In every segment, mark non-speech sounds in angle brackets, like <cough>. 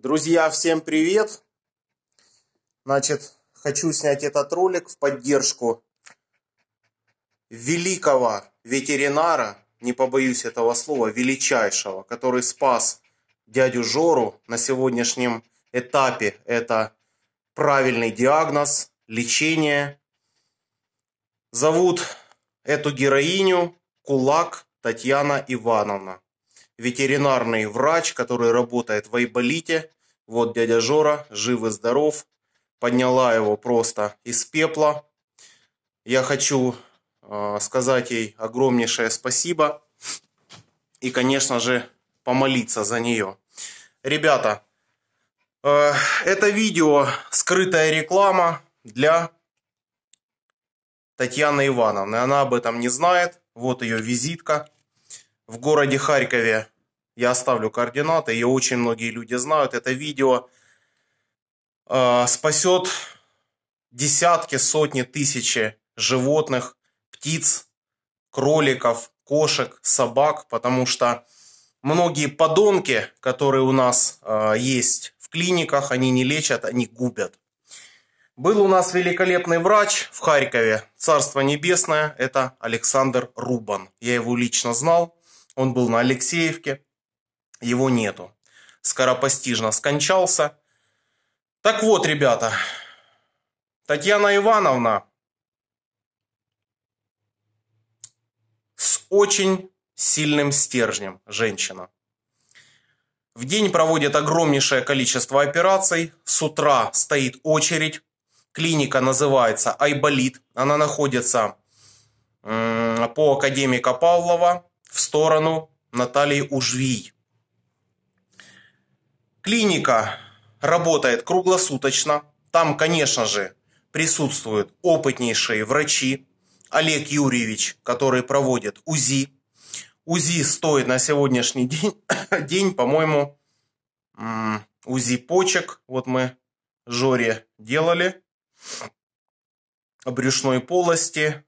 Друзья, всем привет! Значит, хочу снять этот ролик в поддержку великого ветеринара, не побоюсь этого слова, величайшего, который спас дядю Жору на сегодняшнем этапе. Это правильный диагноз, лечение. Зовут эту героиню Кулак Татьяна Ивановна ветеринарный врач, который работает в Айболите. Вот дядя Жора, жив и здоров. Подняла его просто из пепла. Я хочу э, сказать ей огромнейшее спасибо. И, конечно же, помолиться за нее. Ребята, э, это видео скрытая реклама для Татьяны Ивановны. Она об этом не знает. Вот ее визитка в городе Харькове. Я оставлю координаты, ее очень многие люди знают. Это видео э, спасет десятки, сотни, тысячи животных, птиц, кроликов, кошек, собак, потому что многие подонки, которые у нас э, есть в клиниках, они не лечат, они губят. Был у нас великолепный врач в Харькове, царство небесное, это Александр Рубан. Я его лично знал, он был на Алексеевке, его нету. Скоропостижно скончался. Так вот, ребята, Татьяна Ивановна с очень сильным стержнем женщина. В день проводит огромнейшее количество операций. С утра стоит очередь. Клиника называется Айболит. Она находится по академика Павлова в сторону Натальи Ужвий. Клиника работает круглосуточно. Там, конечно же, присутствуют опытнейшие врачи. Олег Юрьевич, который проводит УЗИ. УЗИ стоит на сегодняшний день, <coughs> день по-моему, УЗИ почек. Вот мы Жоре делали. Брюшной полости.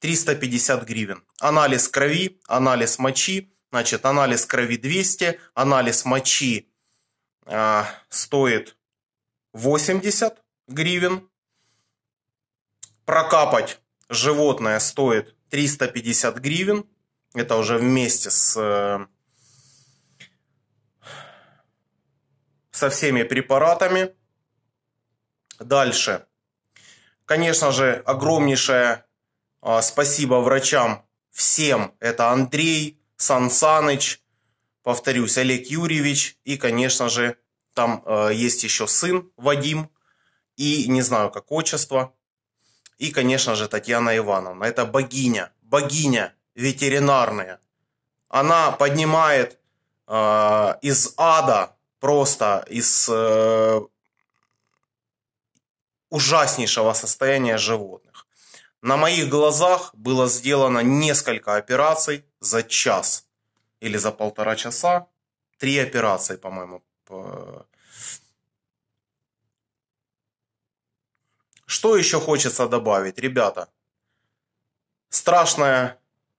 350 гривен. Анализ крови, анализ мочи, значит, анализ крови 200, анализ мочи э, стоит 80 гривен. Прокапать животное стоит 350 гривен. Это уже вместе с, э, со всеми препаратами. Дальше. Конечно же, огромнейшая а, спасибо врачам всем. Это Андрей, Сансаныч, повторюсь, Олег Юрьевич и, конечно же, там э, есть еще сын Вадим и не знаю как отчество. И, конечно же, Татьяна Ивановна. Это богиня, богиня ветеринарная. Она поднимает э, из ада просто из э, ужаснейшего состояния животных. На моих глазах было сделано несколько операций за час или за полтора часа. Три операции, по-моему. Что еще хочется добавить, ребята? Страшная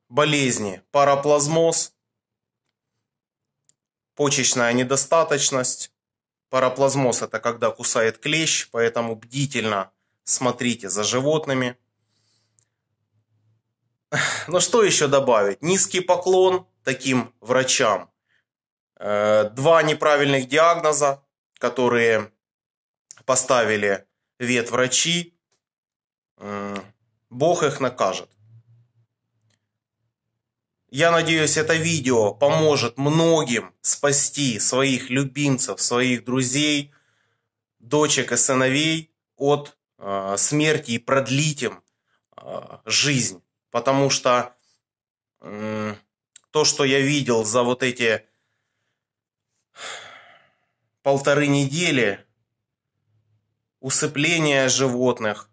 болезни параплазмоз, почечная недостаточность. Параплазмоз – это когда кусает клещ, поэтому бдительно смотрите за животными – <sighs> Ну что еще добавить? Низкий поклон таким врачам. Э, два неправильных диагноза, которые поставили ветврачи. Бог их накажет. Я надеюсь, это видео поможет многим спасти своих любимцев, своих друзей, дочек и сыновей от э, смерти и продлить им э, жизнь потому что то, что я видел за вот эти полторы недели, усыпления животных,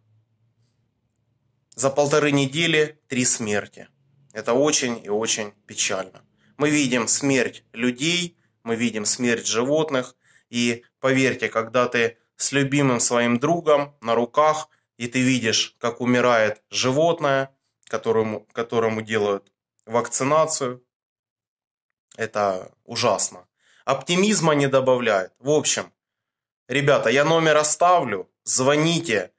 за полторы недели три смерти. Это очень и очень печально. Мы видим смерть людей, мы видим смерть животных, и поверьте, когда ты с любимым своим другом на руках, и ты видишь, как умирает животное – которому, которому делают вакцинацию. Это ужасно. Оптимизма не добавляет. В общем, ребята, я номер оставлю, звоните.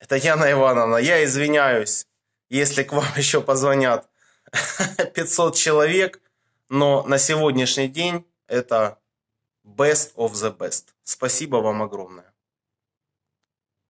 Это Яна Ивановна, я извиняюсь, если к вам <laughs> еще позвонят 500 <laughs> человек, но на сегодняшний день это best of the best. Спасибо вам огромное.